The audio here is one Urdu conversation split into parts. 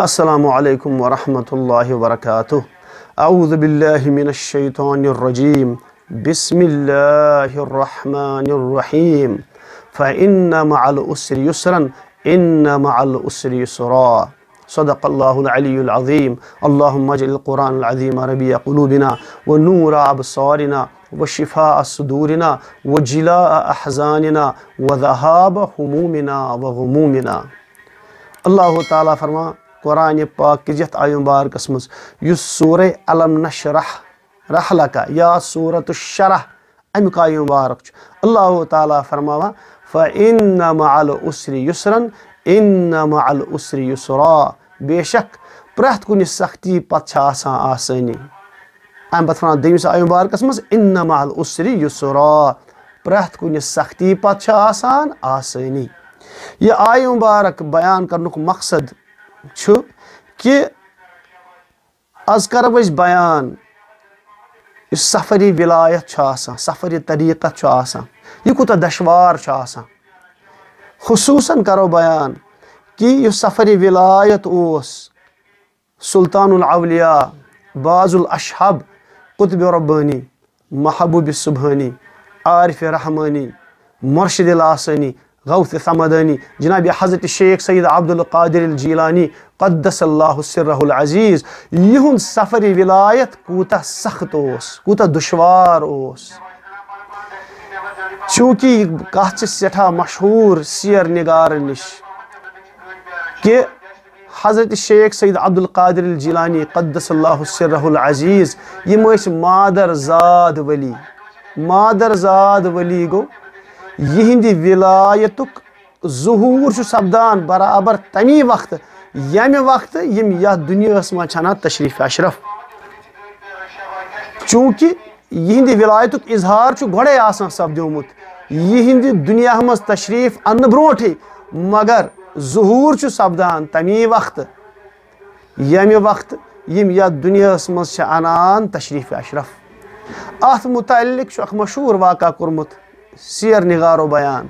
السلام عليكم ورحمة الله وبركاته أعوذ بالله من الشيطان الرجيم بسم الله الرحمن الرحيم فإن مع الأسر يسرا إن مع الأسر يسرا صدق الله العلي العظيم اللهم اجعل القرآن العظيم ربيع قلوبنا ونور أبصارنا وشفاء صدورنا وجلاء أحزاننا وذهاب همومنا وغمومنا الله تعالى فرما قرآن پاک کس یت آیو مبارکس مز یس سورہ علم نشرح رحلکا یا سورة الشرح امیک آیو مبارک چھ اللہ تعالیٰ فرماوا فَإِنَّمَ مَعَ الْأُسْرِ يُسْرًا اِنَّمَ مَعَ الْأُسْرِ يُسْرًا بے شک پرہت کنی سختی پت چھ آسان آسانی ایم پت فرمان دیمیس آیو مبارکس مز اِنَّمَ مَعَ الْأُسْرِ يُسْرًا پرہت کنی سختی پت چھ آسان آسانی یہ آیو مبارک بیان کرنک مقصد آز کروس بیان اس سفری ولایت ولائت ہے سفری طریقہ آوت دشوار آصوصاً کرو بیان کہ سفری ولایت اوس سلطان اسلطان باز الاشحب قطب ربانی محبوب سبحانی عارف رحمانی مرشد الاسانی غوث سمدانی جناب حضرت شیخ سید عبد القادر الجیلانی قدس اللہ سرہ العزیز یہن سفر ولایت کوتہ سخت اوس کو دشوار اوس چونکہ یہ کہ سہ مشہور سیر نگار نش کہ حضرت شیخ سید عبد القادر جیلانی قد صلہس رح العزیز مادر زاد ولی مادر زاد ولی گو ظہور سپدان برابر تمی وقت یمہ وقت یم یہ دنیا منات تشریف اشرف چونکہ یہ ولائتک اظہار گوڈے آنا سپدمت یہند دنیا مز تشریف ان بروٹھے مگر ظہور سپدان تمی وقت یمہ وقت یم یہ دنیا انان تشریف اشرف ات متعلق اخ مشہور واقعہ کورمت سیر نگار و بیان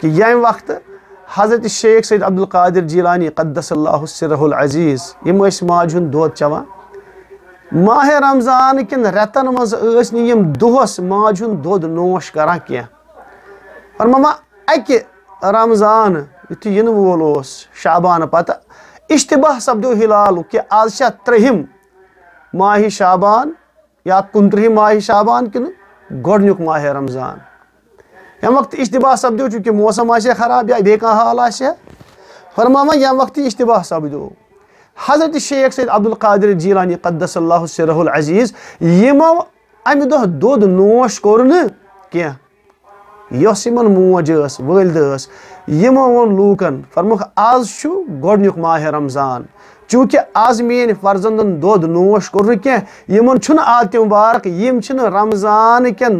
کہ وقت حضرت شیخ سید عبدالقادر جیلانی قدس اللہ السرح العزیز اس دود چوا ماہ رمضان کن رتن مز اس دوس ماج ماجہ دود نوش کیا اور مما اکی رمضان یونیول شعبان پتہ اشتباہ سپدو ہلال کہ آز شاہ ترہم ماہی شعبان یا کنترہم ماہی شعبان کن ماہ رمضان یم وقت اشتبا سپد چونکہ موسم آیا خراب یا بیٚیہِ کانٛہہ حال آرموا یمہ وقت اشتبا سپد حضرت شیخ سید عبد القادر جیلانی قدس اللہ علیہ العزیز کوٚر نہٕ کینٛہہ یۄس یِمن موج ٲس ٲس وٲلدٕ یِمو ووٚن لوٗکن وکن آز چھُ گونی ماہِ رمضان چوٗنٛکہِ آز میم فرزند دۄد نوش کوٚر نہٕ کینٛہہ یِمن چھُنہٕ کم یِم چھِنہٕ رمضان کٮ۪ن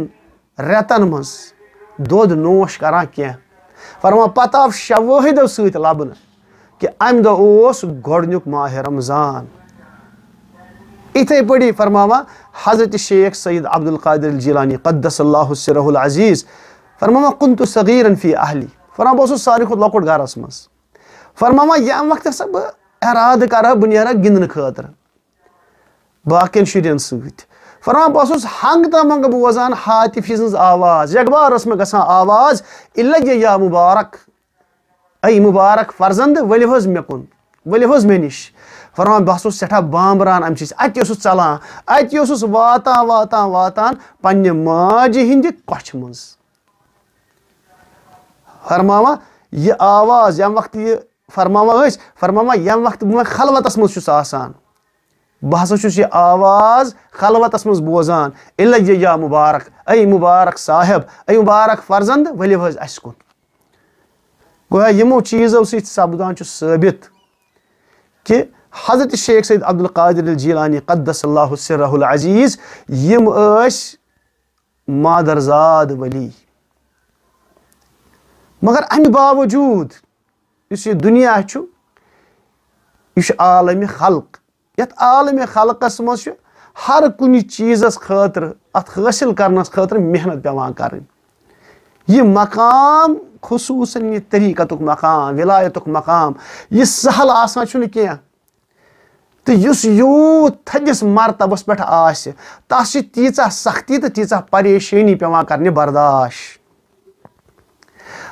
رٮ۪تن منٛز دد نوش کرو شوادو ست لبن کہ اوس گۄڈنیُک ماہ رمضان اتے پی فرما حضرت شیخ سید عبد القادر جیلانی قد اللہ عصی العزیز فرما کن تو صغیر عنفی اہلی فرما بہت ساری کت لٹ گرس مز فرما یم وقت بہت اراد کرا بہ نا گندن خاطر باقی شرین سیک فرمان اس ہنگ تمنگ بوزان سن آواز یکبارس میں گسان آواز یہ لگے یا مبارک اے مبارک فرزند ولو حض مے کن ولو حض مے نش فرمان اس سٹھا ضران بہس سامبرانس چلان واتاں واتان پہ ماجہ ہند کچھ مز فرماوا یہ آواز یم وقت یہ فرماوا یس فرماما یمہ وقت بہ خلوت آسان ہسا چھ یہ آواز خلوتس مز بوزان اے لگ مبارک اے مبارک صاحب اے مبارک فرزند حظ ورو حز اسو سۭتۍ سپدان چھُ ثٲبِت کہِ حضرت شیخ سید عبد القادل قدس اللہ ص العزیٖز یِم ٲسۍ مادرزاد ؤلی مگر اَمہِ باوجوٗد یُس یہِ دُنیا چھُ یہِ چھُ عالمہِ خلق یتھ عالمِ خلقس منٛز چھُ ہر کُنہِ چیٖزس خٲطرٕ اتھ حٲصِل کرنس خٲطرٕ محنت پیٚوان کرٕنۍ یہِ مقام خصوٗصن یہِ طریٖقتُک مقام وِلایتُک مقام یہِ سہل آسان چھُنہٕ کینٛہہ تہٕ یُس یوٗت تھدِس مرتبس پٮ۪ٹھ آسہِ تتھ چھِ تیٖژاہ سختی تہٕ تیٖژاہ پریشٲنی پیٚوان کرنہِ برداش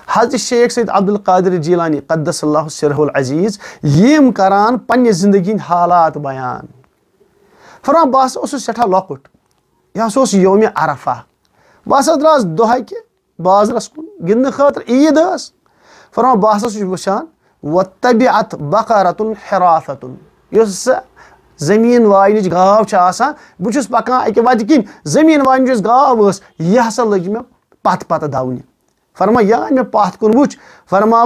هذا الشيخ سيد عبد القادر الجيلاني قدس الله سره العزيز يم كران پنية زندگين حالات بيان فران باس اسو سٹھا لوکٹ يا سوس يوم عرفة باس ادراز دوهاي كي باز كن گندن خاطر عيد اس فران باس اسو شبشان واتبعت بقرة حرافة يوسس زمین واینچ گاو چھ آسا بہٕ چھُس پکان اکہِ وتہِ کِنۍ زٔمیٖن واینچ گاو ٲس یہِ ہسا لگی مےٚ پتہٕ پتہٕ داؤنی فرما یا یہ پن ورما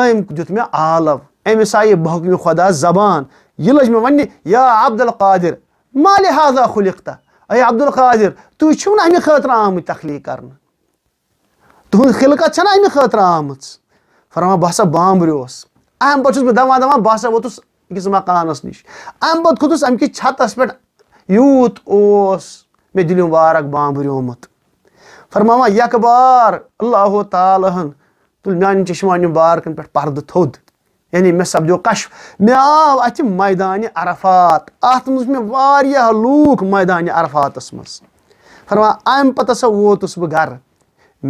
ام دے آالو امس آئی بحکمہ خدا زبان یہ لج مجھے ونہ یا عبد القادر مالحاذہ خلیختہ اے عبد القادر تھی چو نا امہ خطر آمت تخلیق کر تہذ خلکت نا امہ خطر آم فرما بہ سا بامبس امہ پس بہت دواں دو بہ ووتھ اکس مکانس نش امہ پوتس امک چھتس پہ یوتم وارک بامبریمت فرماما یکبار الله تعالى هن تل میان چشمان بارکن پہ پرد تھود يعني مے سپدیو قش مي آو اتي ميدان عرفات ات مي واريا لوك ميدان عرفات اسمس فرما ام پتہ سا ووتس بہ گھر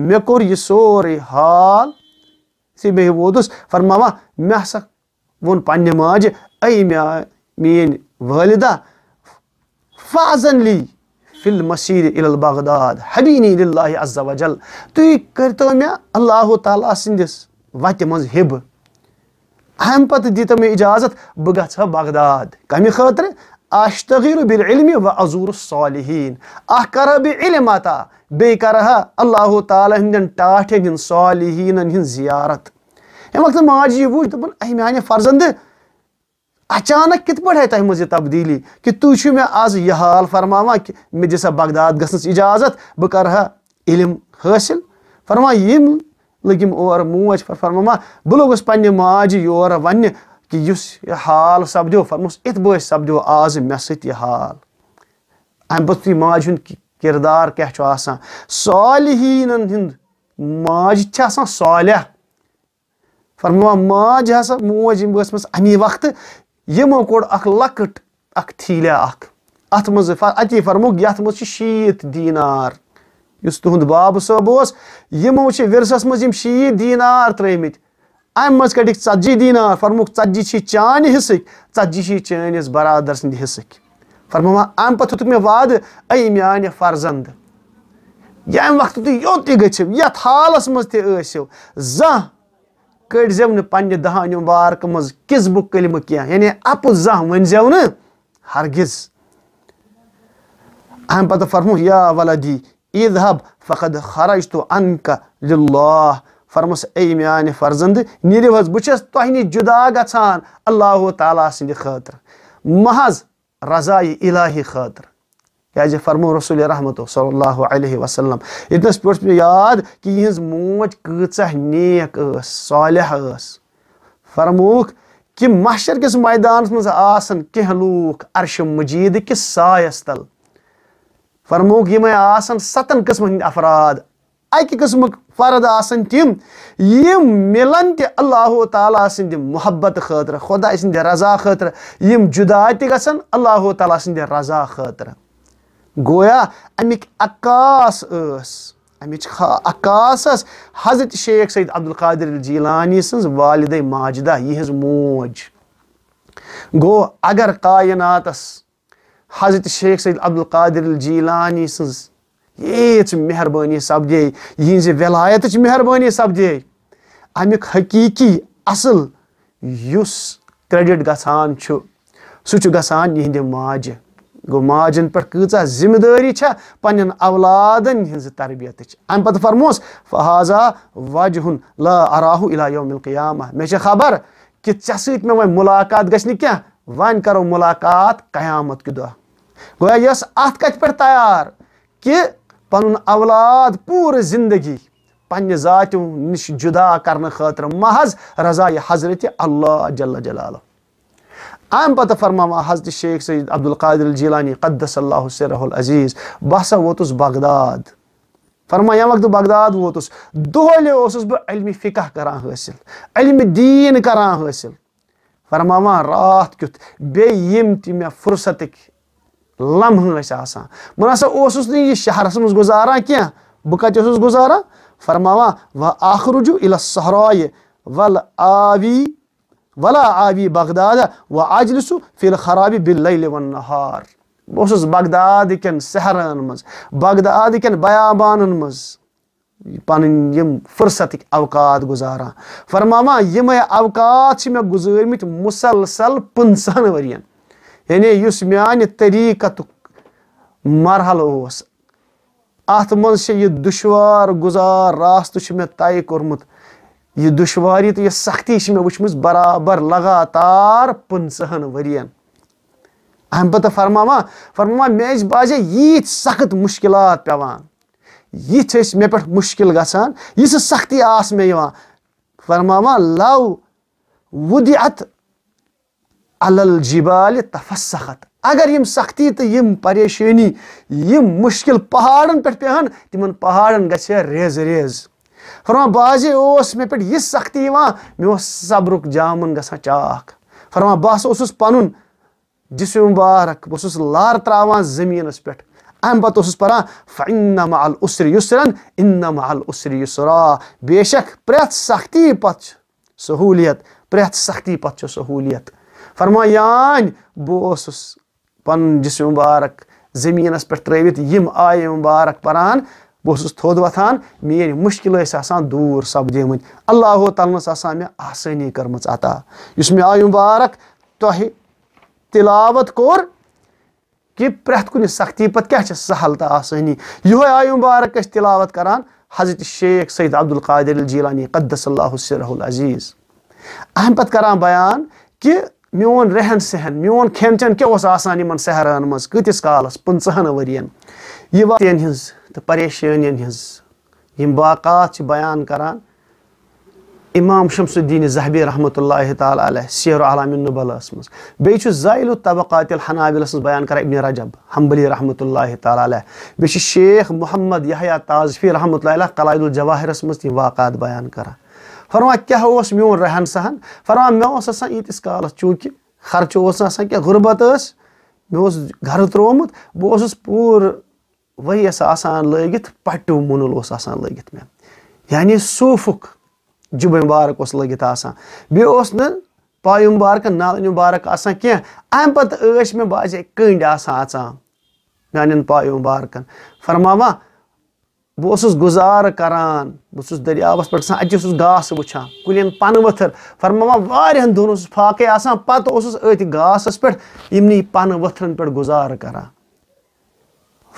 مي كور یہ سورے حال سی مے ووتس فرماما مي ہسا ون پنہ ماج اي مي مين والدا فازن لي في المسير إلى البغداد حبيني لله عز وجل تي كرتو ميا الله تعالى سندس واتي منز هب أهم پت ديتا مي إجازت بغتها بغداد كمي خاطر اشتغير بالعلم وأزور الصالحين أحكر بعلماتا أتا بيكرها الله تعالى هندن تاتين صالحين هن زيارت يا وقت ماجي وجد بن أي معني فرزند اچانک کت پڑھ ہے تاہی مزی تبدیلی کہ تو چھو میں آز یہ حال فرماوا کہ میں جیسا بغداد گسنس اجازت بکر رہا علم حاصل فرما یہ مو لگی مور موچ پر فرما ما بلو گس پنی ماجی یور ونی کہ یس حال سب دیو فرما اس ات بوش سب دیو آز میں ست یہ حال ایم بطری ماجی ہن کی کردار کہہ چوا سا صالحین ہن ماجی چھا سا صالح فرما ماجی ہسا موج بوش ٲسمٕژ امی وقتہٕ یہو کھٹ ا تھیلیات من ات فرموت میت دینار اس تہد باب صبر ورسس من شیت دینار ترمت امک ٹتجی دینار فرموک حِصٕکۍ چانہ حصیشی چنس برادر سص فرما اہم پتھ میرے وعد اے تُہۍ یوٚت تہِ گٔژھِو تیسیو یھ منٛز تہِ ٲسِو زانٛہہ زیو پن دارک مز کس بخم کیپو زیو نا ہرگز اہم پتہ فرموس یا ولدی عید ہب فخت خراج تو انقہ فرمس اے میانہ فرزند نیروز بہت تہ جدا گھان اللہ تعالیٰ سد خاطر محض رضائی الاہی خاطر کیازِ فرمو رسول رحمتو صلی اللہ علیہ وسلم یتنس پیوٹ مے یاد کہ یہنز موج کۭژاہ نیک ٲس صالح ٲس فرموک کہ محشر کس میدانس مز آسن کینٛہہ لوٗکھ عرش مجید کِس سایس تل فرموک یِمے آسن ستن قٕسمن ہٕنٛدۍ افراد اکہِ قٕسمُک فرد آسن تِم یِم مِلن تہِ اللہ تعالیٰ سٕنٛدِ محبت خٲطرٕ خۄداے سٕنٛدِ رضا خٲطرٕ یِم جُدا تہِ گژھن اللہ تعالیٰ سٕنٛدِ رضا خٲطرٕ گویا امیک عکاس كا عکاس یس حضرت شیخ سید عبد القادر جی لانی سالدہ ماجدہ یہ موج گو اگر کائنات حضرت شیخ سید عبد القادر جیلانی سن یہ یہ چہربنی سپدے یہ ولائت مہربنی سپدے امیک حقیقی اصل کریڈ گان ساجہ گو ماجن پتہ ذمہ داری پن اولادن ہز تربیت ام پتہ فرموس فاضہ واج ہند لا راہ القامہ مےچ خبر کہ سب ولاقات گینہ وی کرو ملاقات قیامت گویا دہ گیا یس ات کت تیار کہ پن اولاد پور زندگی پاتو نش جدا کرنے خاطر محض رضائی حضرت اللہ جل جلالہ ام پتہ فرماوا حضرت شیخ سید عبدالقادر الجیلانی قدس اللہ سرہ العزیز بہ سا ووتس بغداد فرما ہمیں وقت بغداد ووتس دہلے بہ علم فقہ کران حاصل علم دین کران حاصل فرماوا رات فرما بے یم تم میں فرصتک لمحہ کسان بہ سا اس نہ شہرس مز گزار کین بہ کے گزارا فرما وجو ایل سہرائے ول آوی Ve la abi Bagdad'a ve aclisu fil harabi bil leyli ve nahar. Bu söz Bagdad iken seheranımız, Bagdad iken bayabanımız. پن یم فرصتک اوقات گزاران فرماما یم اوقات چھ مےٚ گُزٲرمٕتۍ مُسلسل پٕنٛژہن ؤرین یعنی یُس میانہِ طریٖقتُک مرحلہٕ اوس اَتھ منٛز چھِ یہِ دُشوار گُزار راستہٕ چھُ مےٚ طے کوٚرمُت یہ دشواری تو یہ سختی میں مچھم برابر لگاتار ورین اہم پتہ فرما فرما اس باجے یہ سخت مشکلات پیانس مے یہ سے سختی آس آرماما لو ودعت الجال جبال تفسخت اگر سختی تو پریشانی مشکل پہاڑن پہ پہن تمن پہاڑن گز ریز ریز فرما بازے اوس میں پیٹ یہ سختی وہاں میں وہ سبرک جامن گسا چاک فرما باس اوسس اس پانون مبارک وہ لار تراوان زمین اس پیٹ اہم بات اس اس پرا فعنم عال اسر یسرن انم عال اسر یسرا بے شک پریت سختی پت سہولیت پریت سختی پت چھو سہولیت فرما یان بو اس اس پان جس مبارک زمین اس پر تریویت یم آئے مبارک پران بہس تھود وتان میری مشکل دور سپدیم اللہ آسان تعالیٰس آسانی کرم عطا اس میں آیم مبارک تہ کور کہ سختی پت کیا سہل تو آسانی یہ بارک تلاوت کران حضرت شیخ سید عبد القادر الجیلانی قدس اللہ سرہ العزیز اہم پت کران بیان کہ میون رہن سہن میون کھین چین کیا سہران مز کتس کالس پنسہن ہز تو پریشانین ہز پریشانی واقات بیان کران امام شمس الدین زہبی رحمۃ اللہ تعالی علیہ سیر عیر العالم البلہ منہ زائل الطبقات الحنابل من بیان کر ابن رجب حنبلی رحمۃ اللہ تعالی علیہ بی شیخ محمد یہ طاظفی رحمۃ اللعد الجواہرس من واقعات بیان کران فرواں کیا اس میون رہن مو رین سین فرواں مے ایتس کالس چونکہ خرچہ گھر ترومت ترمت اس پور وہی یس آسان لگت پٹو مونل آسان لگت مے یعنی صوفک جب مبارک اس لگت آسان بی اس نہ پای مبارک نال مبارک آسان کی ایم پت اش مے باسے کنڈ آسان اچان میان پای مبارکن فرما ما بہس گزار کر بہس دریابس پہ اتہ اس گاس و کلین پن وتر فرماوا وارن دن اس فاقے آسان پتہ اس گاسس پہ یہ پن وتھرن پہ گزار کران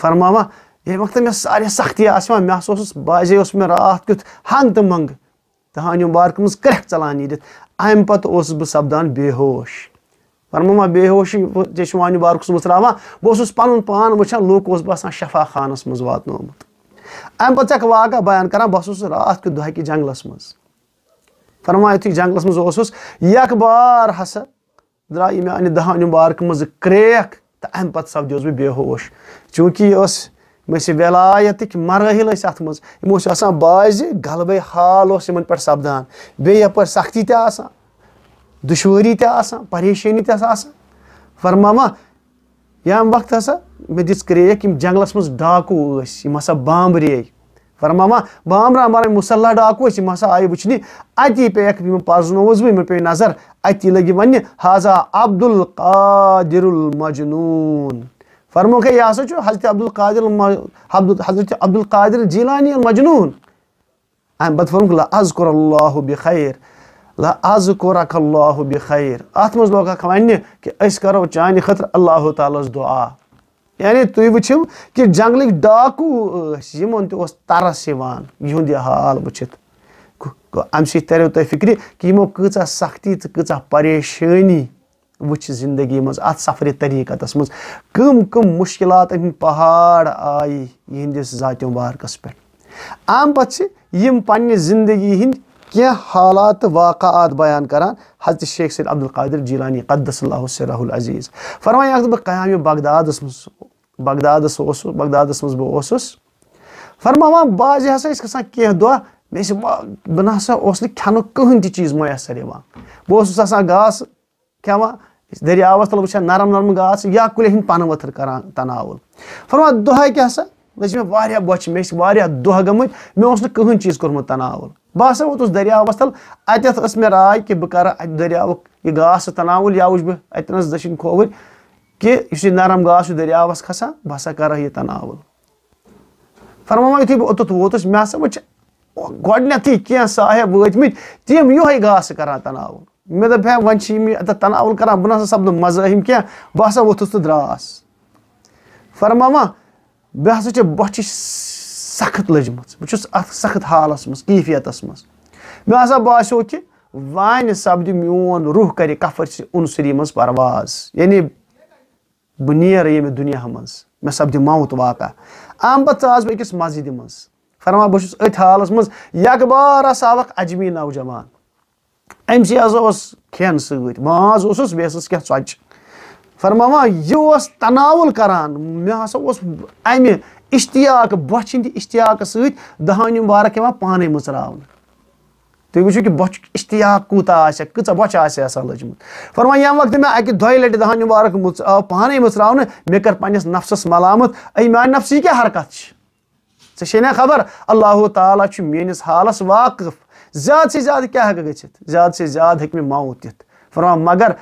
ییٚمہِ وقتہٕ مےٚ مسیا سختی آسہِ یِوان مےٚ مےٚ ہسا اوسُس اوس راتھ کیُتھ ہنٛگ تہٕ منٛگہٕ آسا اس بازی میرے رات کت منگ دہانکہ مز کری ٹلان امہ پہ بہ سان بوش فرما بوشی چانو بارکس مس بہٕ اوسُس پَنُن پان وٕچھان لُکھ اوس باسان شفا خانَس منٛز واتنومُت اَمہِ پَتہٕ امہ واقعہ بیان کَران بہٕ اوسُس راتھ کرنا بہاس رات کتنی جنگلس مز فرمایا جنگلس مزبار ہسا دے انہ دہانی منٛزٕ کرٛیکھ تو ام پپدیس بہ بوش چونکہ یہ ولائتک مراحل غسا باض غلبے حال بیٚیہِ بیپر سختی تہِ آسان تا دشواری تا پریشنی آسان فرماما ییٚمہِ وقت یِم جنٛگلَس منٛز ڈاکوٗ ٲسۍ یِم ہسا بامبرے فرماما ڈاکو یم ہسا آئی وچنہ اتی پہ پرنوس بہت پہ نظر اتی لگی ون حاضا عبد القادر المجنون فرمو کہ یہ ہسا حضرت عبد القادر حضرت عبد القادر جیلانی المجنون ام بد مجنون عز اذکر اللہ بخیر لا اذکرک اللہ بخیر ات مز لوگا کہ ونہ کہ چانہ خطر اللہ تعالی دعا یعنی تھی وچو کہ جنگل ڈاکو تس ترس یہ حال وچت ام سریو تھی فکر کہ ہموہ سختی تو کتہ پریشانی وچ زندگی مز سفری طریقتس مز کم کم مشکلات ہند پہاڑ آئی یہ ذات وارکس پہ ام پتہ پنہ زندگی ہند کی حالات واقعات بیان کران حضرت شیخ سید عبد القادر جیلانی قدس اللہ سرہ العزیز فرمائیں قیام بغداد مس بغدادس بغداد بغداد مزس فرما بازا کی دہ ما بہ سا اسن کہن تیز میسر بہس آنا گاس کس دریس تل و نرم نرم گاس یا کلین پن ورتر کرانا تنا فرما دہ ساح بے دہ گمت مے کہن چیز کتن بہت ووتس دریس تل ات میرے رائے کہ بہ اتری گاس تنیا بہ دٔچھِنۍ کھووٕرۍ کہ اس نرم گاس دریس کھسا بہ سا کر تنا فرماما یو اوت ووت ہسا و گڈنیت کینٛہہ صاحب وٲتمٕتۍ تِم یِہوے گاسہٕ تناوُل وتم تم یہ گاس کرا تن مے دپ و یہ اتر تنا کر سپ مزام کن بہت ووتھ تو دراس فرماما چھِ بۄچھِ سخت لٔجمٕژ بہٕ چھُس اَتھ سخت حالَس منٛز کیفیتَس منٛز مےٚ ہسا باسیٚو کہِ وان سپد میون روح کرفر سنسری منٛز پرواز یعنی بہ نیر یہ دنیا مس سپد مؤت واکہ اہم پہ آس بہس مسجد مز فرما بہس ات حال مزبارس آق اجمی نوجوان ام سی ہسا اس کھین کن سا بیس کھانا ٹچ فرما یہ اس تنا مے ہا اس اشتیاق بچ اشتیاق مبارک بارک پانے مترا تُہۍ وٕچھِو کہِ بۄچھُک اِشتِیاق کوٗتاہ آسہِ کۭژاہ بۄچھِ آسہِ آسان لٔجمٕژ فرمایہِ ییٚمہِ وقتہٕ مےٚ اَکہِ دۄیہِ لَٹہِ دَہَن یہِ مارٕک مٕژ آو پانَے مٔژراونہٕ مےٚ کٔر پنٛنِس نفسَس ملامت اے میٛانہِ نفسہٕ یہِ کیٛاہ حرکت چھِ ژےٚ چھے نہ خبر اللہُ تعالیٰ چھُ میٛٲنِس حالَس واقف زیادٕ سے زیادٕ کیٛاہ ہٮ۪کہٕ گٔژھِتھ زیادٕ سے زیادٕ ہیٚکہِ مےٚ ماوُت دِتھ فرما مگر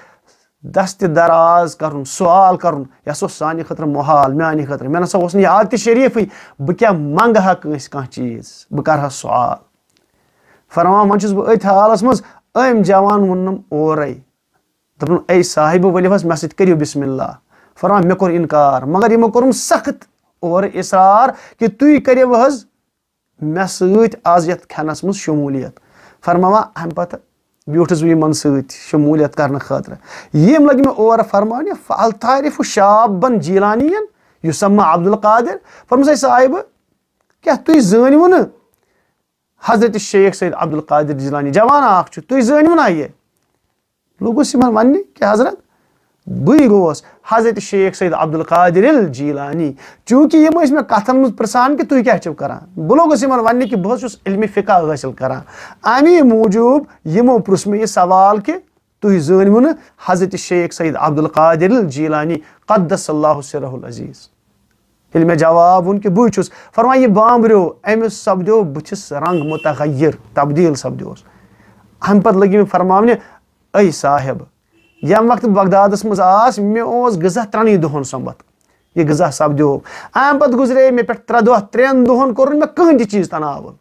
دَستہِ دراز کَرُن سوال کَرُن یہِ ہسا اوس سانہِ خٲطرٕ محال میٛانہِ خٲطرٕ مےٚ نہ سا اوس نہٕ یہِ عادتہِ شریٖفٕے بہٕ کیٛاہ منٛگہٕ ہا کٲنٛسہِ کانٛہہ چیٖز بہٕ کَرٕ ہا سوال فرما وس بہت حالس مم جان وم اور دے صاحبہ ورو حس مے ستو بسم اللہ فرما مے کنکار مگر یہ سخت اور اصار کہ تیو مے ستنس مز شمولیت فرما امہ پتہ بیوٹھس بہن سی شمولیت کرنے خاطر یہ لگ مور فرمانہ الطارف و شاب بن جیلانی اسمہ عبد القادر فرمس ہی صاحبہٕ کیٛاہ تُہۍ زنو نہٕ حضرت شیخ سید عبد القادر جیلانی جان تا یہ کہ حضرت گوس حضرت شیخ سید عبد القادر جیلانی چونکہ میں کتن مجھ پان ترا بہت لوگ ون بہس علم فقہ حاصل کران امی موجوب یہ سوال کہ تھی زنو ن حضرت شیخ سید عبد القادر الجیلانی اللہ سرہ العزیز ییٚلہِ مےٚ جواب ووٚن کہِ بٕے چھُس فرمایہِ یہِ بامبریو أمِس سپدیو بٕتھِس رنٛگ مُتغیر تبدیٖل سپدیوس اَمہِ پَتہٕ لٔگۍ مےٚ فرماونہِ ٲے صاحب ییٚمہِ وقتہٕ بغدادَس منٛز آس مےٚ اوس غذا ترٛنٕے دۄہَن سوٚمبَتھ یہِ غذا سپدیو اَمہِ پَتہٕ گُزرے مےٚ پٮ۪ٹھ ترٛےٚ دۄہ ترٛٮ۪ن دۄہَن کوٚرُن مےٚ کٕہٕنۍ تہِ چیٖز تَناوُن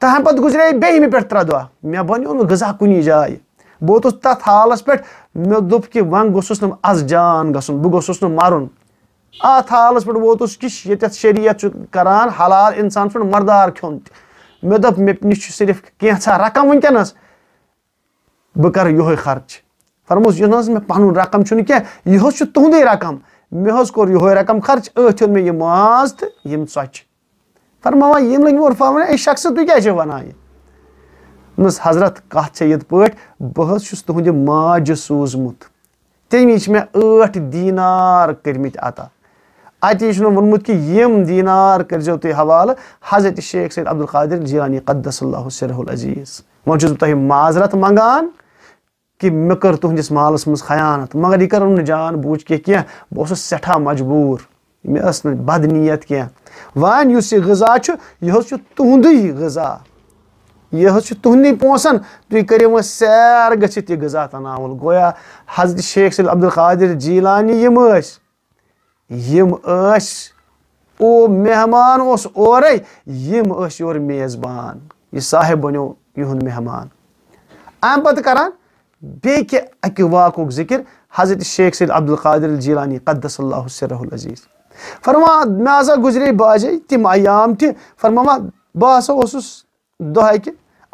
تَمہِ پَتہٕ گُزرے بیٚیہِ مےٚ پٮ۪ٹھ ترٛےٚ دۄہ مےٚ بَنیو نہٕ غذا کُنی جایہِ بہٕ ووتُس تَتھ حالَس پٮ۪ٹھ مےٚ دوٚپ کہِ وۄنۍ گوٚژھُس نہٕ اَز جان گژھُن بہٕ گوٚژھُس نہٕ مَرُن آت حالس پہ ووتس کہ یہ شریعت کران حلال انسان چھ مردار کھین مے دپ مے نش صرف کیسا رقم ونکنس بہ کر یہ خرچ فرموس یہ نا مے پن رقم چھ یہ تہد رقم مے حس کور یہ رقم خرچ ات ہوں یہ ماز تو یم ثوچ فرما یم لگ عرفا ون اے شخص تھی کیا ونان یہ نس حضرت کت یت پہ بہس تہد ماج سوزمت تمہ مے ٹھ دینار کرمت عطا ونمت یہ یم دینار کرزو تی حوالہ حضرت شیخ سید عبد القادر جیلانی قدس اللہ سرح العزیز العزیز وس بتاہی معذرت منگان کہ تو تس مال مز خیانت مگر یہ کرو نا جان بوجھ کی بہس سجبور می بدنیت کنہ و غذا یہ تہندی غذا یہ پونسن تو تھی کرو وہ سیر یہ غذا تناول گویا حضرت شیخ سید عبد القادر جیلانی یم اس او مہمان اس اورے یم اس یور میزبان یہ صاحب بنو یہن مہمان ام پتہ کران بے کہ اکی واقعک ذکر حضرت شیخ سید عبد القادر الجیلانی قدس اللہ سرہ العزیز فرما میں ہسا گزرے باجے تم ایام تہ فرما بہ ہسا اوسس دہکہ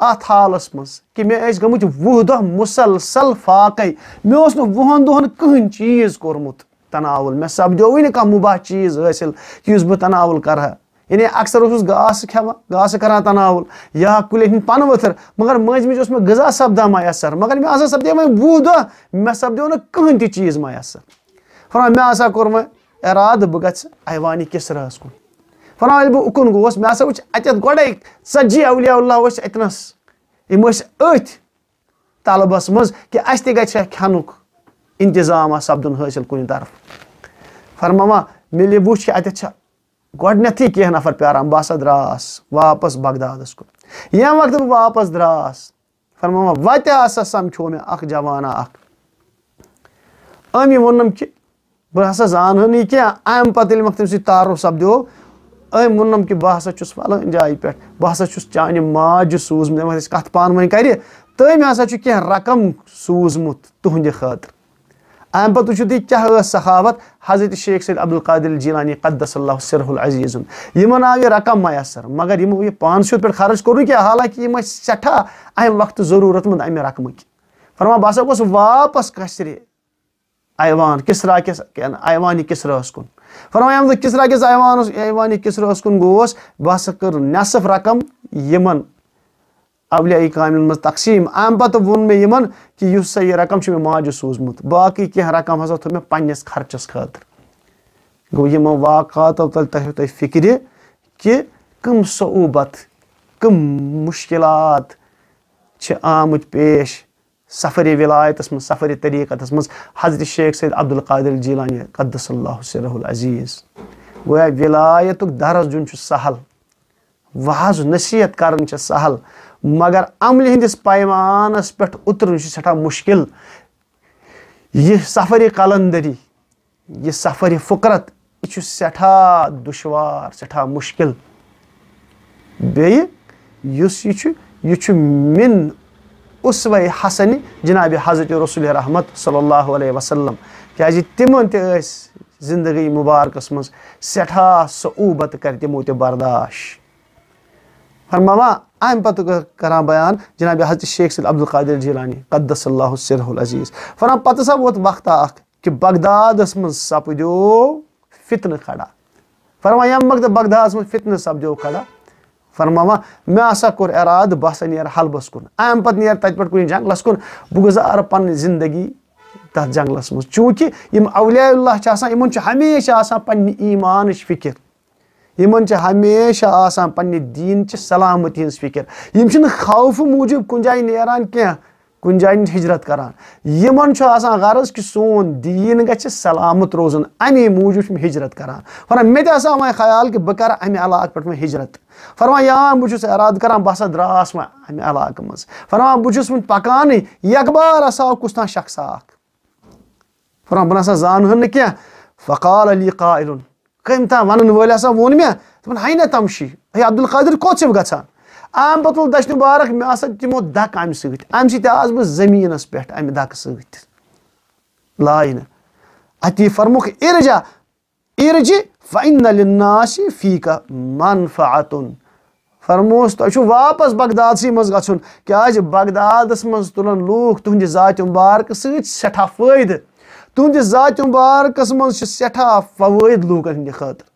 ات حالس مز کہ مے ٲسۍ گٔمٕتۍ وُہ دۄہ مُسلسل فاقے مےٚ اوس نہٕ وُہن دۄہن کٕہٕنۍ چیٖز کوٚرمُت تناول تنہ سپدو حٲصِل یُس بہٕ تناول بہت ہا یعنی اکثر اس تناول یا کُلٮ۪ن تنہا پَنہٕ ؤتھٕر مگر مٔنٛزۍ مٔنٛزۍ اوس مےٚ غذا سپدا میسر مگر مےٚ وۄنۍ وُہ دۄہ مےٚ مس نہٕ کٕہٕنۍ تہِ چیٖز میسر فرحان میسا کراد بہ گ ایوان کس راہ کن فرحان وٕچھ اَتٮ۪تھ گۄڈَے ژَتجی اولیا اللہ ٲسۍ ٲسۍ یِم أتھۍ طلبَس منٛز کہِ اَسہِ تہِ گژھِ ہا کھٮ۪نُک انتظامہ سپدن حاصل کن طرف فرما مل یہ وچ اتھا گیم نفر پیارا بہسا دراس واپس بغدادس کم وقت بہت واپس داراس فرما وت سا سمجو موانہ اہم ونم کہ بہ سا زانہ کی ام پہ وقت تم سی تارف سپدو ام ونم کہ بہ سا فلن جائیں پہ ہسا چھس چانہ ماج سوزم کت پان رقم سوزمت تہند خاطر امہ پہ وچو تھی کیا سا حافت حضرت شیخ سید عبد القادل جیان قد ص اللہ عرہ العزیز ان آؤ رقم میسر مگر ہم پانچ پہ خرچ کالانکہ سٹھا اہم وقت ضرورت مند ام رقم فرما بہ گاپس قصرے ایوان کس راہ کس ای کس رہس کن فرما کصرہ کس ایس ای کس رہس كن گا کر نصف رقم كمن تقسیم پتہ مے یمن کہ یس سا یہ رقم ماج سوزمت باقی کی رقم تھو مے پنس خرچس خاطر گو واقعات تل فکر کہ کم صعوبت کم مشکلات چھ آمت پیش سفری ولایتس من سفری طریقتس مز حضرت شیخ سید عبدالقادر جیلانی قدس اللہ سرہ العزیز گویا ولایتک درس چھ سہل وعظ نصیحت کرن چھ سہل مگر امن ہندس پیمانس پہ اتر سٹھا مشکل یہ سفر قلندری یہ سفر فقرت یہ سٹھا دشوار سٹھا مشکل بیس یہ من اسو حسن جناب حضرت رسول رحمت صلی اللہ علیہ وسلم کی تمہ زندگی مبارکس مز صعوبت کر تمو تہ برداشت فرما ام بیان جناب حضرت شیخ صلی عبد القادر جیلانی قدس اللہ سرح العزیز فرام سا پہ ووت آخ کہ بغداد من جو فتن کھڑا فرما یا مقدر بغداد من ف جو کھڑا فرما مے آسا کور اراد بہ سا بس کن پتہ نیر کنی جنگ جنگلس کن بگزار پن زندگی تن جنگلس مز چونکہ ہم اولیاء اللہ انمیشہ پنہ ایمان فکر یمن چھ ہمیشہ آسان پننی دین چھ سلامتی ہنس فکر یم چھن خوف موجب کن جائیں نیران کیا کن جائیں ہجرت کران یمن چھ آسان غرض کہ سون دین گچھ سلامت روزن امی موجب چھ ہجرت کران فرما میتے آسان مائے خیال کہ بکر امی علاق پر میں ہجرت فرما یا بچھو سے اراد کران بسا دراس مائے امی علاق مز فرما بچھو سے پکانی یک بار اساو کستان شخص آک فرما بنا سا زان ہن کیا فقال علی قائلن کم تام ول ہسا وون دن نہ تمشی ہے عبد القادر دک ام عام ام بارک میں دکہ امہ سم سی آمینس پہ دکہ سائنہ اتی فرموک ارجا ارج فائنل ناس فی منفا اتن فرموس منٛز بغداد کیٛازِ مزھن منٛز مز تلن لوکھ ذاتہِ مبارکہٕ سۭتۍ سٮ۪ٹھاہ فائدہ ذات مبارکس ببارکس سٹھا فوائد لوکن خاطر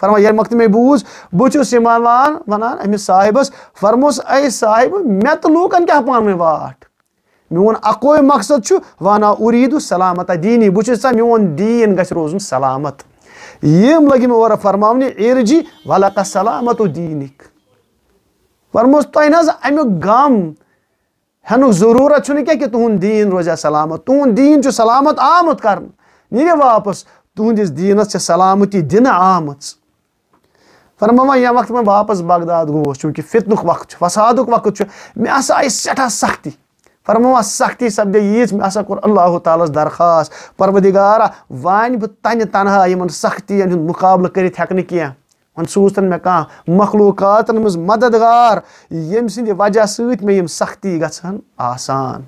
فرما وقت میں بوز بہس یہ ونان امس صاحبس فرموس اے صاحب مے تو لوکن کیا پان واٹ میون اکوئی مقصد وانا ارید سلامت دینی دینی سا میون دین گز روز سلامت یہ میں مور فرمانہ ارجی وہ سلامت دینک فرموس تہ نا امیک غم ہینک ضرورت کہ دین روزہ سلامت دین چھ سلامت آمت واپس تہندس دینس چھ سلامتی دن آمت فرموا یہ وقت میں واپس بغداد چونکہ فتنک وقت فسادک وقت ہسا آئی سٹھا سختی فرما سختی سپدے یہ ہسا کور اللہ تعالیٰ درخواست پروردارہ وان بہ تنہے تنہا ان سختین مقابلے کر ون میں کان مخلوقات مز مددگار یم سند وجہ میں یم سختی گھن آسان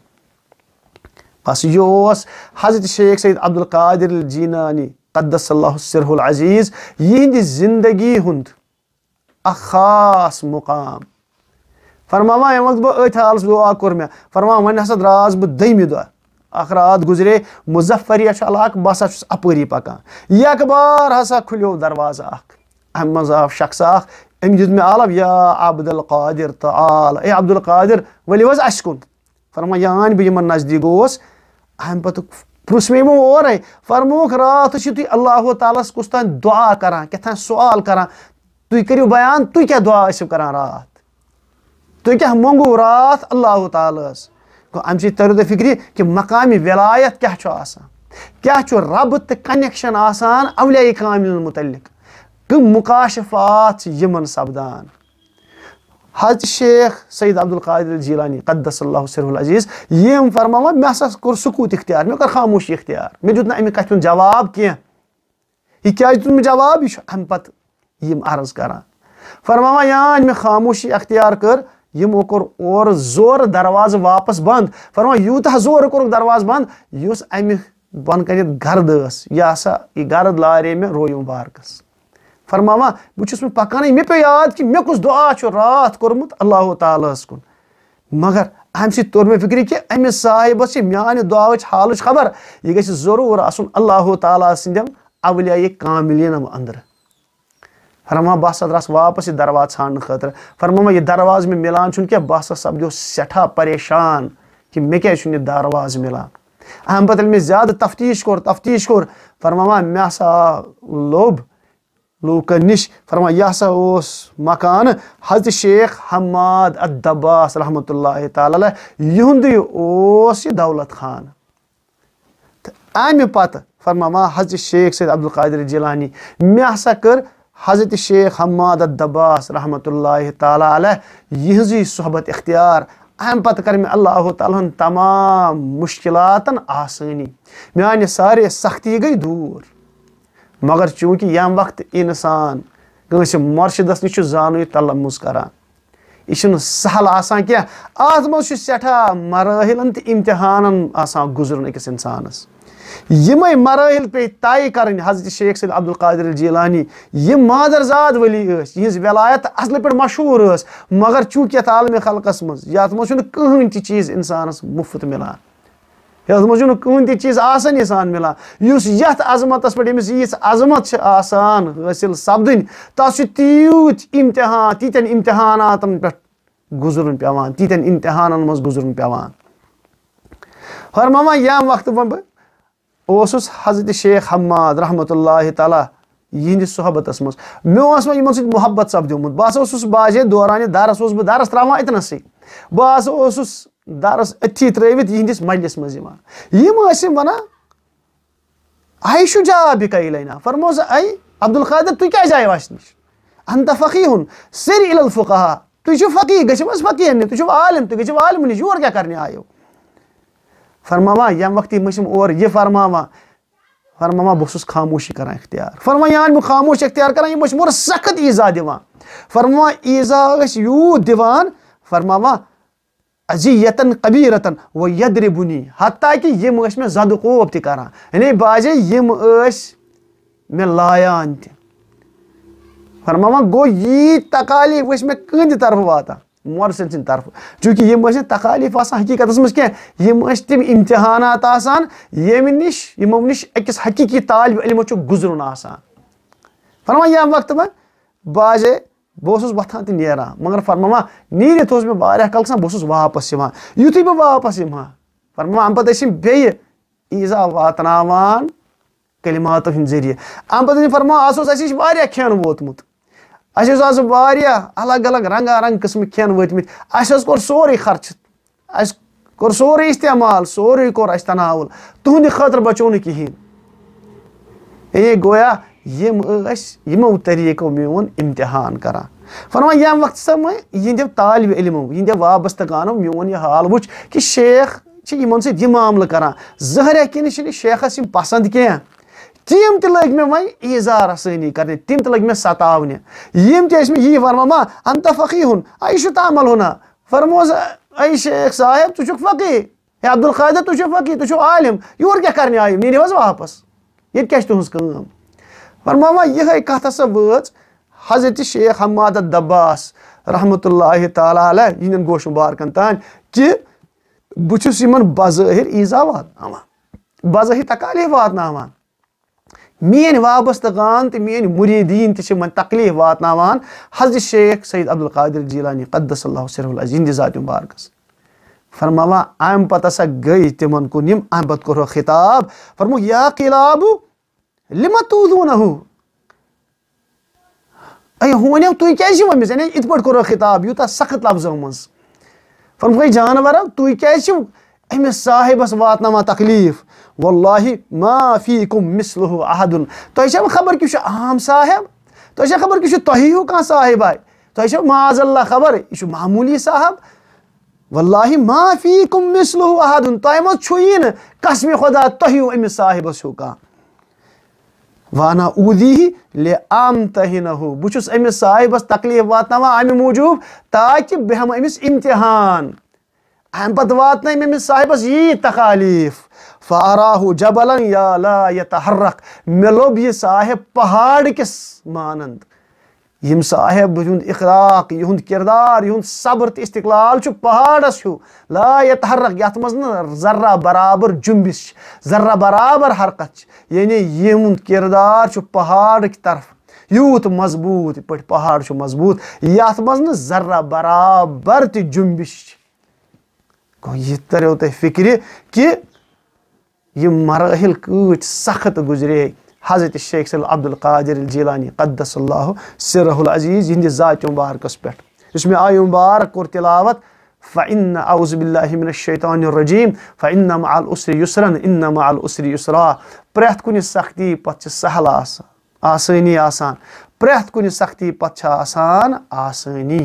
بس یہ حضرت شیخ سید عبد القادر قد قدس اللہ السیہ العزیز یہد زندگی ہند اخ خاص مقام فرما وقت بہ اتھ حالس دعا کور میں فرما ون ہسا دراس بہ دہ اخ رات گزرے مظفریہ علاقہ بہ ہسا چھس اپری پکان یک بار ہسا کھلیو دروازہ اخ هم مزاف شخص اخ ام جد عالب يا عبد القادر تعال اي عبد القادر ولي وز اشكون فرما يان بيمن نزديقوس هم پتو پرژھمو اور فرموک رات تھی اللہ تعالیٰ کس تان دعا کران کتان سوال کران تھی کرو بیان تھی کیا دعا ٲسِو کران رات تُہۍ کیٛاہ مونٛگوٕ راتھ اللہ تعالیٰ ہَس گوٚو اَمہِ سۭتۍ تٔرِو تُہۍ فِکرِ کہِ مقامہِ ولایت کیٛاہ چھُ آسان کیٛاہ چھُ ربط تہٕ کَنٮ۪کشَن آسان اولیا کامہِ ہُنٛد مُتعلِق تو مقاشفات یمن سپدان حضرت شیخ سید عبد القاد جیلانی قدس اللہ وسلم العزیز یم فرما مے ہسا کور سکوت اختیار مے کر خاموشی اختیار مے دیت نا امی کتھ جواب کی یہ کیا جواب یہ ام پت یم عرض کران فرما یہ مے خاموشی اختیار کر یمو کور اور زور دروازہ واپس بند فرما یوتہ زور کور درواز بند امی امک بنت گرد ہسا یہ گرد لارے مے رویم روکس بس بہ پکانے میں یاد کہ مے کس دعا چھ رات کورمت اللہ ہس کن مگر ام سی تور مے فکری کہ امس صاحب میان دعا وچ حال خبر یہ گز ضرور آن اللہ تعالیٰ سندم اولیاء کاملین اندر فرما سا درس واپس یہ درواز دروازن خاطر فرما یہ درواز میں ملان بہ سپدو سٹھا پریشان کہ مے درواز ملان پتہ میں زیادہ تفتیش کور تفتیش کور فرما مے ہسا لوب لوکن نش فرما یہ ہسا اس مکان حضرت شیخ حماد الدباس رحمتہ اللہ تعالی یہند اس یہ دولت خان امہ پتہ فرما حضرت شیخ سید عبد القادر جیلانی مے ہسا کر حضرت شیخ حماد الدباس رحمتہ اللہ تعالی علیہ یہ صحبت اختیار امہ پتہ کر میں اللہ تعالیٰ تمام مشکلات آسانی میانہ سارے سختی گئی دور مگر چونکہ یم وقت انسان مرشدس نش زانو تلمز کران یہ سہل آپ مٹا مراحل امتحان گزرن اکس انسان یہ مراحل پی طے کریں حضرت شیخ سید عبد القادر جیلانی معذر مادرزاد ولی ولایت اصل پہ مشہور مگر چونکہ عالم خلقس مز مجھے کہین تی چیز انسانس مفت ملان چھُنہٕ کٕہٕنۍ تہِ چیٖز آسانی سان پٮ۪ٹھ اس یِژھ عظمت آسان حٲصِل سَپدٕنۍ عظمت چھُ سپدن تس تیٖتٮ۪ن تیت امتحان گُزرُن امتحاناتن تیٖتٮ۪ن گزر منٛز امتحان مز گزر ییٚمہِ وقت وۄنۍ بہٕ اوسُس حضرت شیخ حماد رحمتہ اللہ تعالیٰ یہ صحبت وۄنۍ یِمَن سۭتۍ محبت بہٕ ہَسا اوسُس باجے دوران بہٕ دَرَس ترٛاوان ترا بہٕ ہَسا اس دارس اتھی ترویت یہندس ملس مزیمان یہ محسن بنا آئی شو جا بھی کئی لینا فرموز آئی عبدالخادر تو کیا جائے واشنش انت فقیہن سر الالفقہا تو چھو فقی گشم اس فقی انہیں تو چھو عالم تو گشم عالم انہیں جو اور کیا کرنے آئے ہو فرماما یہ وقتی مشم اور یہ فرماما فرماما بخصوص خاموشی کرنے اختیار فرما یہاں میں خاموش اختیار کرنے یہ مشم اور سخت ایزا دیوان فرماما ایزا گش یوں دیوان فرماما فرماما عزیتن قبیرتن و یدربنی حتیٰ کہ یہ مجھ میں زد قوب تھی کرا یعنی باجے یہ مجھ میں لایان تھی فرماما گو یہ تقالیف وش میں کند طرف باتا مورسن سن طرف چونکہ یہ مجھے تقالیف آسا حقیقت اس مجھے یہ مجھے تیم امتحانات آسان یہ منش یہ منش اکس حقیقی طالب علمو چو گزرون آسان فرماما یہ وقت میں باجے بہس وتان تہ نیران مگر فرماما نیرت اس میں واقع کال گھان بہس واپس یوان یتھے بہ واپس یہاں فرما ام پتہ ام عیزا واتناوان کلماتو ہند ذریعہ ام پتہ فرما آس اس واریاہ کھین ووتمت اس اس واریاہ الگ الگ رنگا رنگ قسم کھین وتمت اس اس کور سوری خرچ اس کور سوری استعمال سوری کور اس تناول تہند خاطر بچو نہ کہین اے گویا یم یہو طریقوں میون امتحان کر فرما یم وقت سا مند طالب علمو یہ وابستگانو میون یہ حال و شیخ سۭتۍ یہِ معاملہٕ کران کر زہرا چھِنہٕ شیخس یِم پسنٛد کینٛہہ تِم تہِ لٔگۍ مےٚ وۄنۍ یہ پسند کی تِم تہِ لٔگۍ مےٚ کرنے یِم تہِ ٲسۍ مےٚ یی ون ما انت فقی ہُن انتفی چھُ تامل ہُنا فرم اے شیخ صاحب ژٕ چھُکھ فقی ہے عبد الخادر تک فقی عالِم یور کیا نیرواس واپس یہ کٲم فرما یہ واض ح حضرت شیخ حماد دباس رحمت اللہ تعالی گوش مبارکن تان کہ بہس ان بظاحر وات واتنان بظاحر تقالی واتنان مین وابستگان تو میری مری تکلیف واتن حضرت شیخ سید عبد القادر جیلانی قدس اللہ صرف اللہ ذات مبارکس فرماوا ام پتہ ہسا گئی تمن کن پورہ خطاب فرمو یا قلابو لما توذونه اي هو نيو توي كاجي ومز انا اتبر كرو خطاب يوتا سخت لفظ امس ومز جان ورا توي كاجي صاحب صاحبس واتنا ما تكليف والله ما فيكم مثله أحد تيشا خبر كيش عام صاحب تيشا خبر توي هو كان صاحب آي تيشا معاذ الله خبر يش معمولي صاحب والله ما فيكم مثله أحد تيما طيب شوين قسم خدا تهيو أمس صاحبس هو كان وانا اودی لے آم طہ ہو بہس امس صاحبس تکلیف واتنوا امہ موجوب تاکہ بہم امس امتحان ام پتہ وات نمس صاحبس یہ تکالیف فاراہو جبلہ تحرکھ مے لوب یہ صاحب پہاڑ کس مانند یم صاحب اخلاق یہ کردار یہ صبر تو چھ پہاڑ ہو لا یت مز ذرہ برابر جمبش ذرہ برابر حرکت یعنی کردار چھ پہاڑ کی طرف یوت مضبوط پٹ پہاڑ چھ مضبوط مز ذرہ برابر یہ تریو تہ فکر کہ یہ مراحل کچھ سخت گزرے حضرت شیخ صلی عبد القادر الجیلانی قدس اللہ سرہ العزیز ذات سرعیز ذاتم بارکس پیس میں آیم بار كو تلوت فن اوظب الم شيطان الرجيم فن مع اًم السري اسرا پري سختی پت س سہل آسان آسانی پرت کن سختی پتان آسنی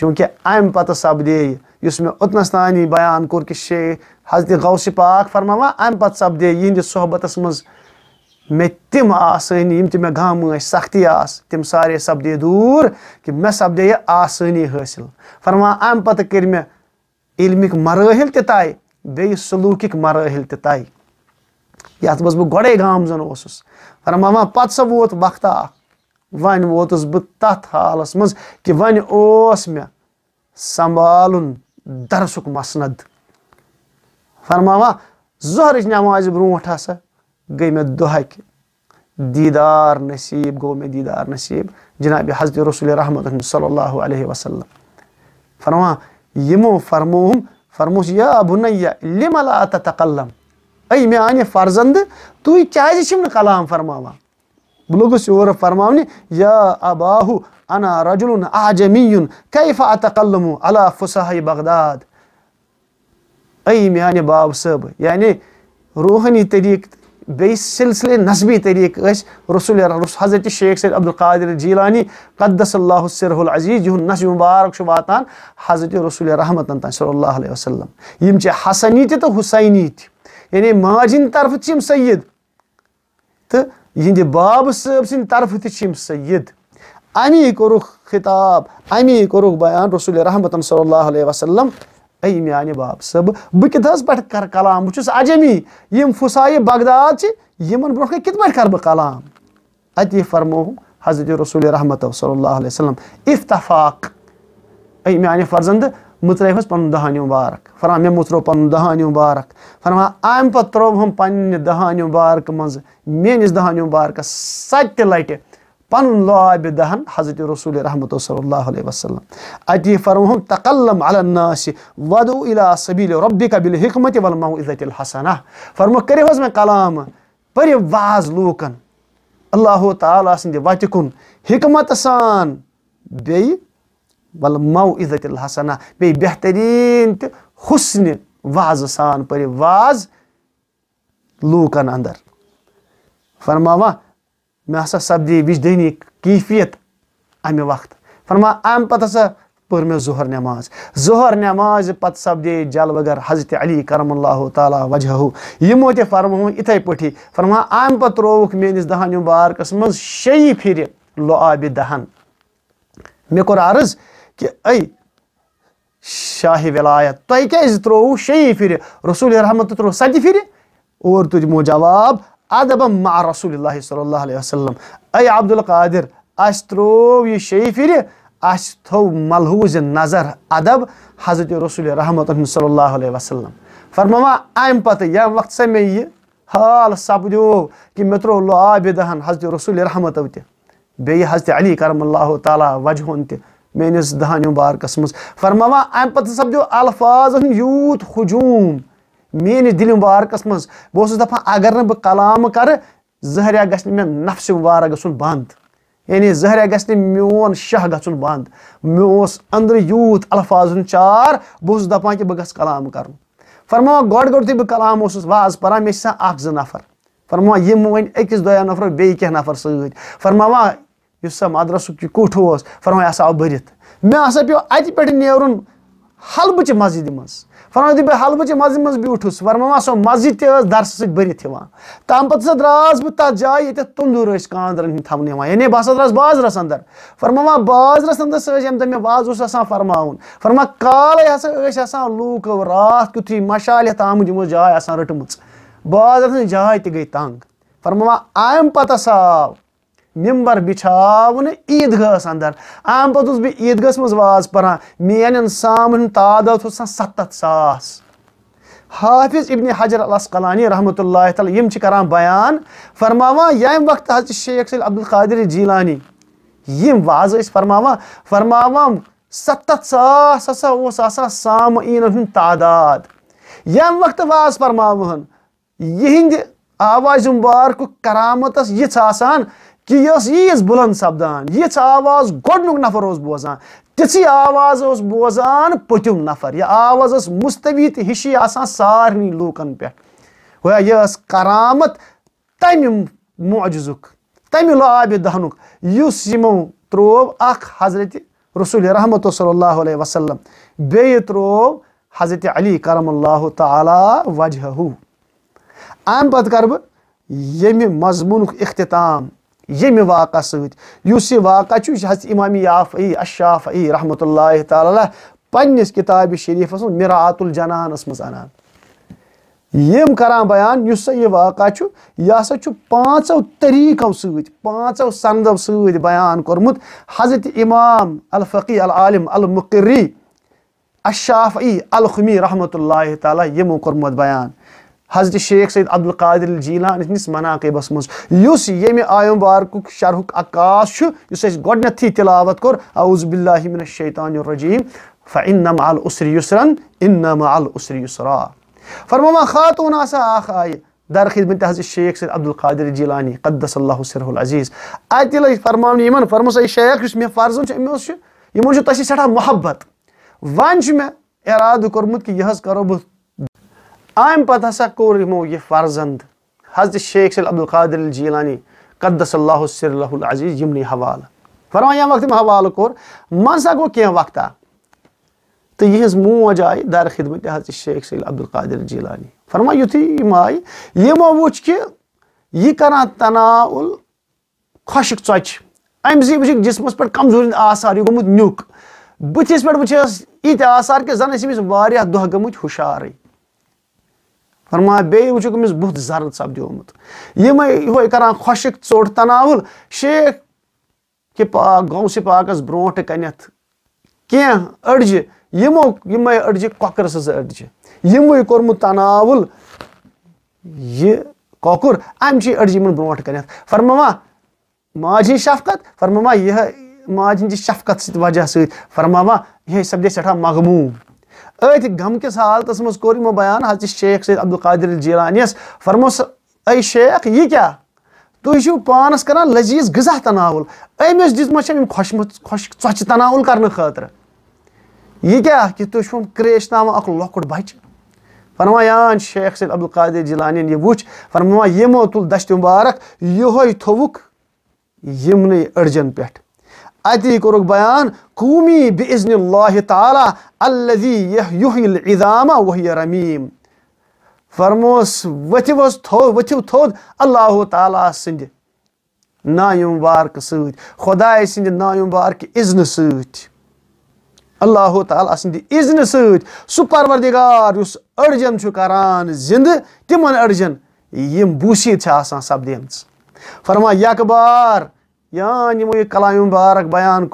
چونکہ امہ پتہ سپدیہ اس میں اوتنستی بیان کو کہ شیخ حضرت غوس پاک فرما امہ پتہ سپدیے یہندس صحبتس منظ مے تم آ مے سختی آ سارے سپدے دوٗر کہِ مےٚ سپدے آسٲنی آئی حاصل فرما ام پتہ کرے علمک مراحل تے بیس سلوک مراحل منٛز بہٕ من بہ اوسُس فرماوان پتہ سا ووت وقتہ ون منٛز کہِ وۄنۍ اوس مےٚ اسال درسک مسند فرماوان ظہر نٮ۪مازِ برونٛٹھ ہسا گٔے مےٚ دۄہَکہِ دیٖدار نصیٖب گوٚو مےٚ دیٖدار نصیٖب جِناب حضرت رسول رحمت صلی اللہ علیہ وسلم فرما یِمو فرموم فرموس یا بُنیا لِم لا تتقلم أي میٛانہِ فرزنٛدٕ تُہۍ کیٛازِ چھِو نہٕ کلام فرماوان بہٕ لوٚگُس یورٕ فرماونہِ یا اباہوٗ انا رجل آجمیٖن كيف اتقلمو على فُساہی بغداد اي میٛانہِ باب صٲب یعنی يعني روحٲنی طٔریٖقہٕ بیس سلسلے نسبی طریق اس رسول حضرت شیخ سید عبد القادر جیلانی قدس اللہ علیہ العزیز نسب مبارک واتان حضرت رسول الرحمن صلی اللہ علیہ وسلم حسنی تسنیی یعنی ماجن طرف سید تو یہ یعنی باب صب سن طرف طرف تم سید امی کوٚرُکھ خطاب امی بیان رسول رحمت صلی اللہ علیہ وسلم اے میان باب ص بہ کر کلام بس اجمی یم فسائی بغداد یمن بروے کت پہ کلام اتی فرمو حضرت رسول رحمت صلی اللہ علیہ وسلم افتفاق اے میانہ فرزند متراس پن دہانی مبارک فرما مے مترو دہانی مبارک فرما امہ پتہ ہم پن دہانی مبارک مز مس دہانی مبارک ست لٹہ پنن لاے بدہن حضرت رسول رحمت صلی اللہ علیہ وسلم اجی فرمہم تقلم علی الناس ودو الى سبیل ربک بالحکمت والموئذت الحسنہ فرمو کری حض میں کلام پری واز لوکن اللہ تعالیٰ سند وتہ کن حکمت سان بی والموئذت الحسنہ بی بہتریٖن تہِ تی خسن واز لوٗکَن اَنٛدر فرماوان مےٚ ہسا سپدے وِجدٲنی کیفیت امہِ وقتہٕ فرما امہِ پتہٕ ہسا پٔر مےٚ زُہر نٮ۪ماز زُہر نٮ۪مازِ پتہٕ سپدے جل وغیر حضرت علی کرم اللہ تعالیٰ وجہو یِمو تہِ فرمو یِتھٕے پٲٹھی فرما اَمہِ پتہٕ ترٛووُکھ میٲنِس دَہن ہُنٛد بارکس منٛز شیٚیہِ پھِرِ لو دَہن مےٚ کوٚر عرض کہِ أے شاہِ ولایت تۄہہِ کیازِ ترٛووُ شیٚیہِ پھِرِ رسول رحمتہٕ ترٛوو سَتہِ پھِرِ اور تُجمو جواب ادب مع رسول اللہ صلی اللہ علیہ وسلم اے عبد القادر اس ترو یہ شی پس تھو ملحوظ نظر ادب حضرت رسول رحمت صلی اللہ علیہ وسلم فرماما امہ پتہ یا وقت سہ یہ حال سپدیو کہ میں تر لو آابدہ حضت رسول رحمت تہ بیہ حضرت علی کرم اللہ تعالہ وجہ تینس دان ممبارکس مہ فرما امہ پتہ سپدیو الفاظ ہند یوت ہجوم میٲنِس دِلہِ مُبارکَس منٛز بہٕ اوسُس دَپان اگر نہٕ بہٕ کَلامہٕ کَرٕ زہریا گژھِ نہٕ مےٚ نفسہِ مُبارک گژھُن بنٛد یعنی زہریا گژھِ نہٕ میون شاہ گژھُن بنٛد مےٚ اوس أنٛدرٕ یوٗت الفاظُن چار بہٕ اوسُس دَپان کہِ بہٕ گژھٕ کَلام کَرُن فرماوا گۄڈٕ گۄڈٕ یُتھُے بہٕ کَلام اوسُس واز پَران مےٚ چھِ آسان اَکھ زٕ نَفر فرماوا یِم وۄنۍ أکِس دۄیو نَفرو بیٚیہِ کینٛہہ نَفر سۭتۍ فرماوا یُس سا مَدرَسُک یہِ کُٹھ اوس فرماوا یہِ ہسا آو بٔرِتھ مےٚ ہسا پیوٚو اَتہِ پٮ۪ٹھ نیرُن حلبٕچہِ مسجِدِ منٛز فرما دے بہت حلبہ مزد من بیس فرما سو پَتہٕ ہسا درٛاس بہٕ تَتھ جایہِ ییٚتٮ۪تھ تر ٲسۍ یہ ہِنٛدۍ تھاونہٕ یِوان یعنی با دس بازرس اندر فرما دۄہ اندر وازٕ اوس باز فرما فرما کالے ہاسان لوک رات جاے آسان رٔٹمٕژ جائے رٹم جاے تہِ گٔے تنٛگ فرما اَمہِ پتہ ہسا آو نمبر بچا ن عیدگاہ اندر مز واز پران مین سامن تعداد ستتھ ساس حافظ ابن حجر الاسقلانی السلانی رحمۃ اللہ تعالیٰ کران بیان فرماوان یم وقت حضرت شیخ سید عبد القادر جیلانی واضح فرماوان فرماوان ستتھ ساس ہسا اس سامعین تعداد یم وقت واز فرماوان یہ آواز مبارک کرامت یہ کہ یہ عیز بلند سپدان یہ آواز گڈنک نفر اس بوزان تھی آواز اس بوزان پتم نفر یہ آواز اس مستوی تہ ہشی آسان سارنی لوکن پہ گویا یہ اس کرامت تم معجز تم لاب دہن اس یمو تروب اخ حضرت رسول رحمت صلی اللہ علیہ وسلم بی تروب حضرت علی کرم اللہ تعالی وجہ ہو ام پتہ کر بہ یم مضمون اختتام یمہ واقعہ یہِ واقعہ یہِ چھُ حضرت امام یافعی اشافعی رحمتہ اللہ تعالیٰ پنس کتاب شریفس مراعت الجنانس مزا یِم کران بیان یہِ واقعہ یہِ ہسا طٔریٖقو سۭتۍ پانٛژو سندو سۭتۍ بیان کوٚرمُت حضرت امام الفقی العالم المقری اشافعی الخمی رحمتہ اللہ اللہ تعالی کوٚرمُت بیان حضرت شیخ سید عبدالقادر سندس مناقبس جیلانس منعقبہ مزہ آیم بارک شرحک عکاس اہم گھتھی تلوت کور اوزب الحمن شیطان الرجی الوسرس الوسری یسرا فرمانا خاتون آسا در خدمت حضرت شیخ سید عبدالقادر جیلانی قدس اللہ السر العزیز ات فرمان فرما شیخ فرضم تہسی سحبت ونچ میرے اراد کتہ یہ آئم پتہ سا کور یمو یہ فرزند حضرت شیخ صلی اللہ علیہ وسلم قدس اللہ سر اللہ العزیز یمنی حوال فرمایا یہ وقت میں حوال کور من سا گو کیا وقتا تو یہ اس مو جائے دار خدمت حضرت شیخ صلی اللہ علیہ وسلم فرمایا یہ تھی یہ مائی یہ مو کے یہ کنا تناول خوشک چوچ ایم زی بچک جسمس پر کمزوری آثار یہ گمت نیوک بچیس پر بچیس ایت آثار کے زن اسی میں واریہ دوہ گمت ہوشار فرما بے اوچھو کمیز بہت زرد سب دیو مت یہ میں ہوئی کران خوشک چوٹ تناول شیخ کے گاؤں سے پاک اس بروٹ کنیت کیاں اڑجے یہ میں اڑجے کوکر سے اڑجے یہ میں کور متناول یہ کوکر ایم چی اڑجی من بروٹ کنیت فرما ما ماجی شفقت فرما ما یہ ماجی جی شفقت سے وجہ سے فرما ما یہ سب دے سٹھا مغموم ات حالتس مز کوری مو بیان حضرت شیخ سید عبد القادر جیلانیس فرما سا اے شیخ یہ کیا پانس کرنا لذیذ غزہ تناس خوش خوش ٹچہ تناول کرنے خاطر یہ کیا کہ تھی کریشن اُس لک بچہ یان شیخ سید عبد القادر جیلان فرما یہ تل دشت مبارک یہ تھوک یمن اڑجن پہ أتي كرك بيان قومي بإذن الله تعالى الذي يحيي العظام وهي رميم فرموس وتوز تو وتو تود الله تعالى سند نايم بارك سوت خداي سند نايم بارك إذن سوت الله تعالى سند إذن سوت سوبر وردگار يس أرجن شو كران زند تمن أرجن يم بوسيت شاسان سبديمز فرما يكبار یہاں یہ کلام مبارک بیان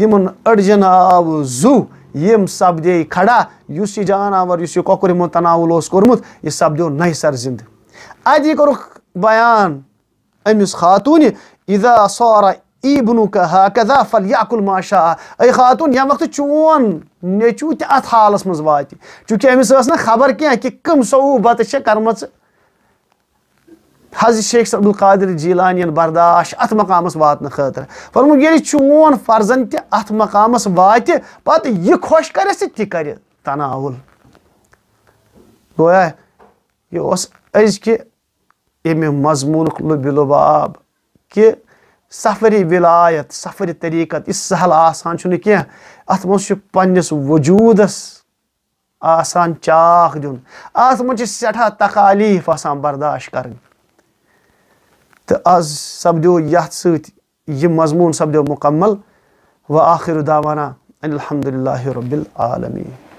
یمن اڑجن آو زو یم سپدے کھڑا اس جانور اس کمو تناؤ کت سو نی سر زند ادی کرک بیان امس خاتون اذا صار بنوا هكذا یہ ما شاء اے خاتون یعنی وقت چون نیچو تہ ات حالس مز واتہ چونکہ امس اس نہ خبر کی کم ثوبت سے کرم حضرت شیخ عبدالقادر جیلان یعنی برداش ات مقامس واتن خاطر فرمو یعنی یہ چون فرزن تی ات مقامس وات پت یہ خوش کرے سی تی کرے تناول گویا یہ اس از کے امی مضمون لب لباب کہ سفری ولایت سفری طریقت اس سہل آسان چھنے کیا ات مز پنس وجودس آسان چاخ دن ات مجھے سٹھا تکالیف آسان برداشت کرنی تأز سبدو يحت سيت یہِ مضمون سبدو مكمل وآخر دعوانا الحمد لله رب العالمین